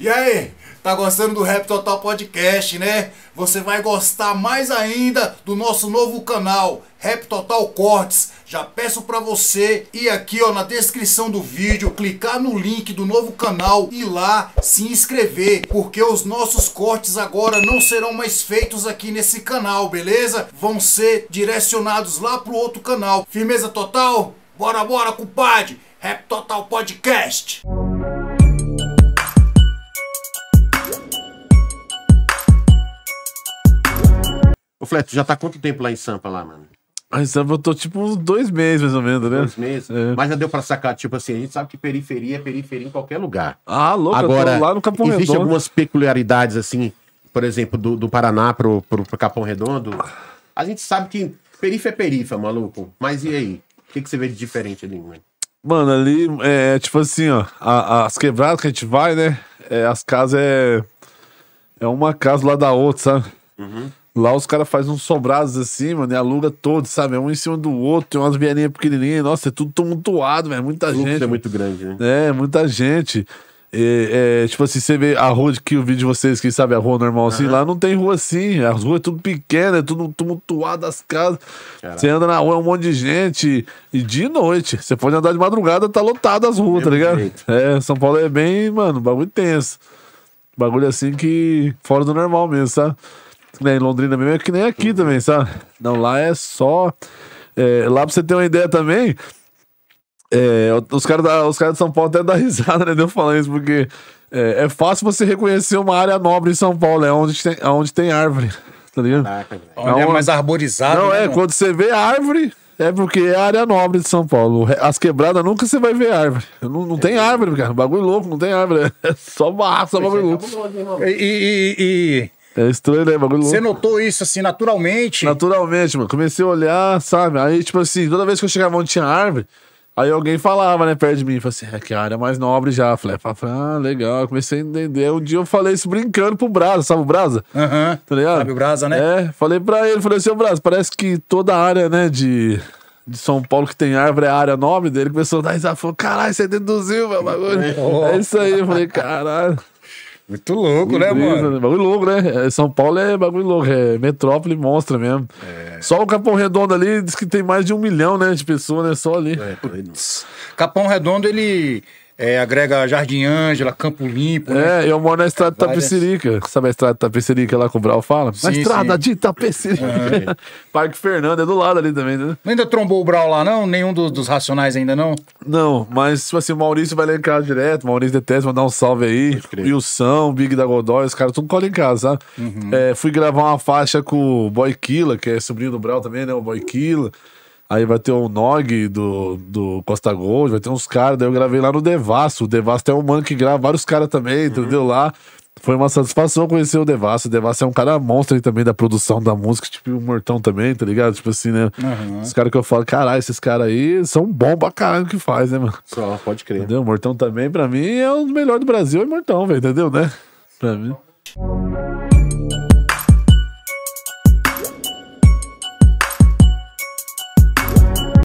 E aí, tá gostando do Rap Total Podcast, né? Você vai gostar mais ainda do nosso novo canal, Rap Total Cortes. Já peço para você ir aqui ó, na descrição do vídeo, clicar no link do novo canal e lá se inscrever, porque os nossos cortes agora não serão mais feitos aqui nesse canal, beleza? Vão ser direcionados lá pro outro canal. Firmeza total? Bora, bora, cumpade! Rap Total Podcast! Ô, Fleto, já tá quanto tempo lá em Sampa, lá, mano? Ah, em Sampa eu tô tipo dois meses, mais ou menos, né? Dois meses. É. Mas já deu pra sacar, tipo assim, a gente sabe que periferia é periferia em qualquer lugar. Ah, louco, Agora, lá no Capão Redondo. Existem algumas peculiaridades, assim, por exemplo, do, do Paraná pro, pro, pro Capão Redondo. A gente sabe que perifa é perifa, maluco. Mas e aí? O que, que você vê de diferente ali, mano? Mano, ali é, é tipo assim, ó. A, as quebradas que a gente vai, né? É, as casas é. É uma casa lá da outra, sabe? Uhum. Lá os caras fazem uns sobrados assim, mano, e aluga todos, sabe? É um em cima do outro, tem umas vielinhas pequenininhas. Nossa, é tudo tumultuado, velho. Muita o gente. é muito grande, né? É, muita gente. É, é, tipo assim, você vê a rua que o vídeo de vocês, que sabe a rua normal assim, uhum. lá não tem rua assim. As ruas é tudo pequena, é tudo tumultuado, as casas. Você anda na rua, é um monte de gente. E de noite, você pode andar de madrugada, tá lotado as ruas, tá ligado? Jeito. É, São Paulo é bem, mano, bagulho tenso. Bagulho assim que fora do normal mesmo, sabe? Né, em Londrina mesmo é que nem aqui também, sabe? Não, lá é só. É, lá pra você ter uma ideia também. É, os caras cara de São Paulo até dão risada, né? De eu falar isso, porque é, é, fácil você reconhecer uma área nobre em São Paulo, é onde tem, é onde tem árvore. Tá ligado? Caraca, é, uma... é mais arborizado. Não, né, é, quando você vê árvore, é porque é a área nobre de São Paulo. As quebradas nunca você vai ver árvore. Não, não é. tem árvore, cara. Bagulho louco, não tem árvore. É só barra, só é, bagulho tá louco. E, e, e, é estranho, né? Bagulho Você notou isso, assim, naturalmente? Naturalmente, mano. Comecei a olhar, sabe? Aí, tipo assim, toda vez que eu chegava onde tinha árvore, aí alguém falava, né, perto de mim. Falei assim, é que a área é mais nobre já. Falei, ah, ah legal. comecei a entender. Um dia eu falei isso brincando pro Brasa, sabe o Brasa? Aham. Uhum. Tá ligado? Sabe o Brasa, né? É. Falei pra ele, falei assim, ô Brasa, parece que toda área, né, de de São Paulo que tem árvore, é a área nobre dele, começou a dar risada, falou, caralho, você deduziu meu bagulho. É, é isso aí, eu falei, caralho. Muito louco, né, mano? Né? Bagulho louco, né? É, São Paulo é bagulho louco, é metrópole monstra mesmo. É. Só o Capão Redondo ali diz que tem mais de um milhão, né, de pessoas, né? Só ali. É, Capão Redondo, ele é, agrega Jardim Ângela, Campo Limpo. Né? É, eu moro na estrada de Tapecerica. Sabe a estrada de Tapecerica lá que o Brau fala? Sim, na estrada sim. de Tapecerica. É. Parque Fernando é do lado ali também, né? Não ainda trombou o Brau lá, não? Nenhum dos, dos racionais ainda, não? Não, mas, tipo assim, o Maurício vai lá em casa direto. O Maurício detesta mandar um salve aí. E o São, Big da Godoy, os caras tudo cola em casa, sabe? Uhum. É, fui gravar uma faixa com o Boy Killa, que é sobrinho do Brau também, né? O Boy Killa. Aí vai ter o Nog do, do Costa Gold, vai ter uns caras. Daí eu gravei lá no Devasso. O Devasso é um mano que grava vários caras também, uhum. entendeu? Lá. Foi uma satisfação conhecer o Devasso. O Devasso é um cara monstro também da produção da música, tipo o Mortão também, tá ligado? Tipo assim, né? Uhum. Os caras que eu falo, caralho, esses caras aí são bom pra caralho que faz, né, mano? Só, pode crer. Entendeu? O Mortão também, pra mim, é o melhor do Brasil, é Mortão, velho, entendeu, né? Pra mim.